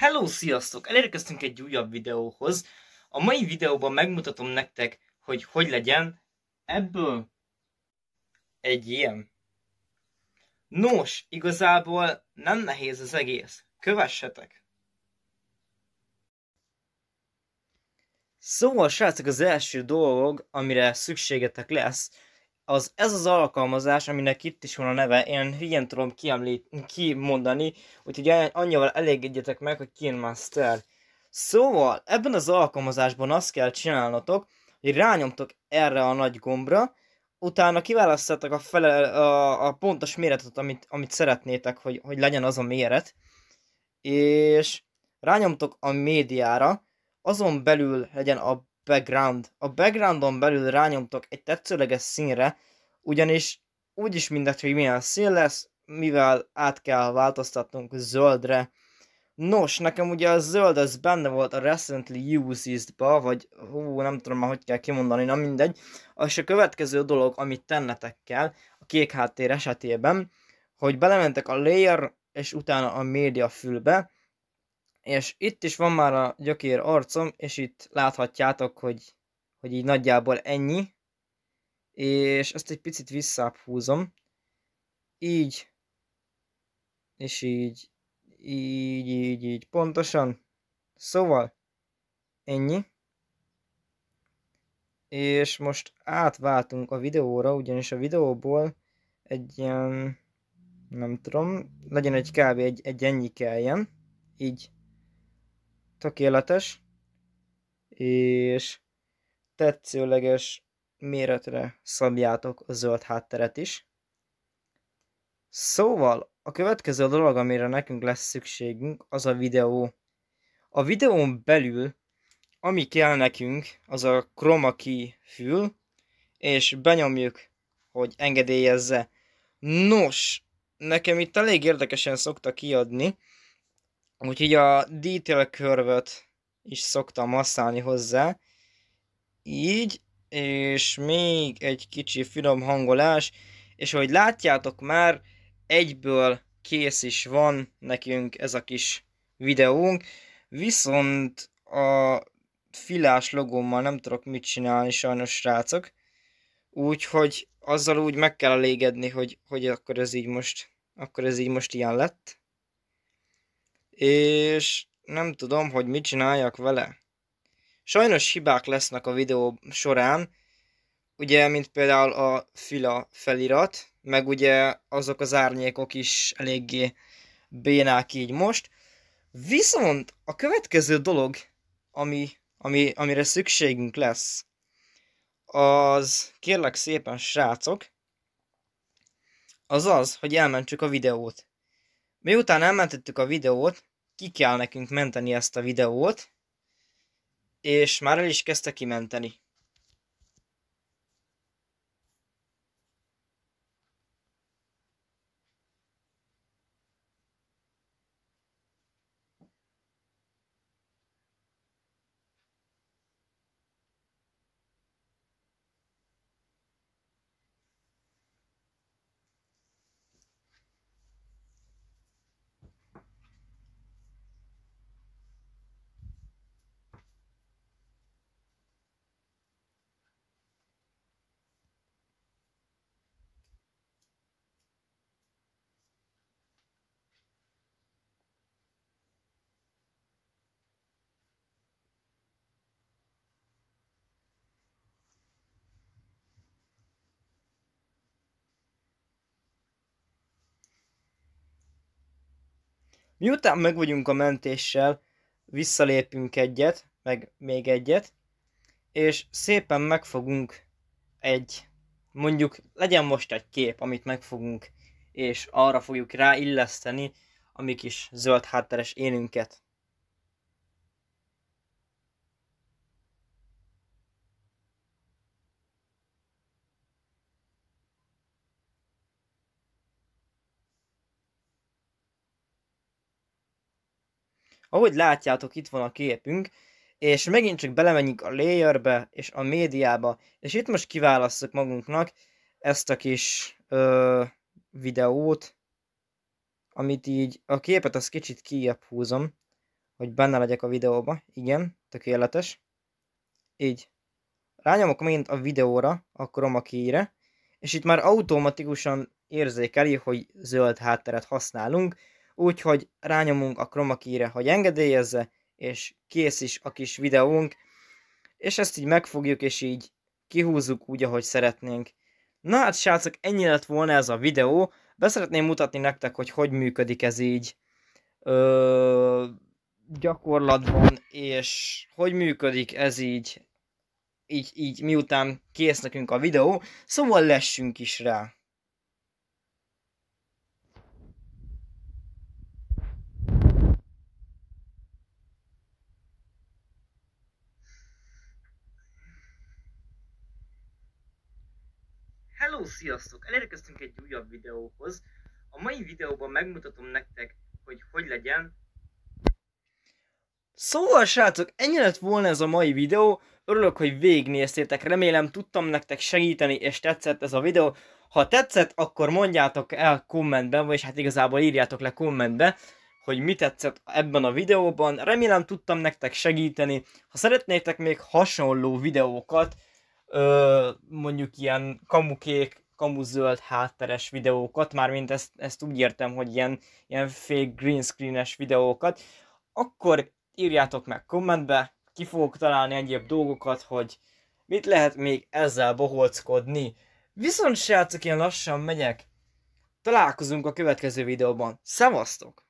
Hello, sziasztok! Elérkeztünk egy újabb videóhoz. A mai videóban megmutatom nektek, hogy hogy legyen ebből egy ilyen. Nos, igazából nem nehéz az egész. Kövessetek! Szóval, srácok, az első dolog, amire szükségetek lesz, az, ez az alkalmazás, aminek itt is van a neve, én hülyen tudom kiemlít, kimondani, úgyhogy annyival elégedjetek meg, hogy Kinmaster. Szóval, ebben az alkalmazásban azt kell csinálnotok, hogy rányomtok erre a nagy gombra, utána kiválasztjátok a, fele, a, a pontos méretet, amit, amit szeretnétek, hogy, hogy legyen az a méret, és rányomtok a médiára, azon belül legyen a background. A backgroundon belül rányomtok egy tetszőleges színre, ugyanis úgyis mindegy, hogy milyen szín lesz, mivel át kell változtatnunk zöldre. Nos, nekem ugye a zöld az benne volt a Recently Used-ba, vagy hú, nem tudom már, hogy kell kimondani, na mindegy. És a következő dolog, amit tennetek kell, a kék háttér esetében, hogy belementek a layer, és utána a média fülbe, és itt is van már a gyökér arcom, és itt láthatjátok, hogy, hogy így nagyjából ennyi, és ezt egy picit visszább húzom, így, és így, így, így, így, pontosan, szóval, ennyi, és most átváltunk a videóra, ugyanis a videóból egy ilyen, nem tudom, legyen egy kb. egy, egy ennyi kelljen, így, tökéletes, és tetszőleges méretre szabjátok a zöld hátteret is. Szóval a következő dolog, amire nekünk lesz szükségünk, az a videó. A videón belül, ami kell nekünk, az a chroma key fül, és benyomjuk, hogy engedélyezze. Nos, nekem itt elég érdekesen szokta kiadni, Úgyhogy a detail körvöt is szoktam használni hozzá. Így, és még egy kicsi finom hangolás, és ahogy látjátok már, egyből kész is van nekünk ez a kis videónk, viszont a filás logommal nem tudok mit csinálni sajnos srácok, úgyhogy azzal úgy meg kell elégedni, hogy, hogy akkor ez így most, akkor ez így most ilyen lett és nem tudom, hogy mit csináljak vele. Sajnos hibák lesznek a videó során, ugye, mint például a fila felirat, meg ugye azok az árnyékok is eléggé bénák így most. Viszont a következő dolog, ami, ami, amire szükségünk lesz, az kérlek szépen srácok, az az, hogy elmentsük a videót. Miután elmentettük a videót, ki kell nekünk menteni ezt a videót, és már el is kezdte kimenteni. Miután meg vagyunk a mentéssel, visszalépünk egyet, meg még egyet, és szépen megfogunk egy, mondjuk legyen most egy kép, amit megfogunk, és arra fogjuk ráilleszteni a mi kis zöld hátteres énünket. Ahogy látjátok, itt van a képünk, és megint csak belemenjünk a layerbe és a médiába, és itt most kiválasztjuk magunknak ezt a kis ö, videót, amit így, a képet az kicsit kijebb húzom, hogy benne legyek a videóba, igen, tökéletes, így. Rányomok megint a videóra, a chroma és itt már automatikusan érzékeli, hogy zöld hátteret használunk, úgyhogy rányomunk a chroma key hogy engedélyezze, és kész is a kis videónk, és ezt így megfogjuk, és így kihúzzuk úgy, ahogy szeretnénk. Na hát srácok, ennyi lett volna ez a videó, beszeretném mutatni nektek, hogy hogy működik ez így ö, gyakorlatban, és hogy működik ez így, így, így miután kész nekünk a videó, szóval lessünk is rá. Hello, sziasztok! Elérkeztünk egy újabb videóhoz. A mai videóban megmutatom nektek, hogy hogy legyen. Szóval srácok, ennyi lett volna ez a mai videó. Örülök, hogy végignéztétek. Remélem tudtam nektek segíteni, és tetszett ez a videó. Ha tetszett, akkor mondjátok el kommentben, vagy hát igazából írjátok le kommentbe, hogy mi tetszett ebben a videóban. Remélem tudtam nektek segíteni. Ha szeretnétek még hasonló videókat, ö, mondjuk ilyen kamukék, kamuzöld hátteres videókat, mármint ezt, ezt úgy értem, hogy ilyen, ilyen fake green screenes videókat, akkor írjátok meg kommentbe, ki fogok találni egyéb dolgokat, hogy mit lehet még ezzel boholckodni. Viszont srácok, én lassan megyek. Találkozunk a következő videóban. Szevasztok!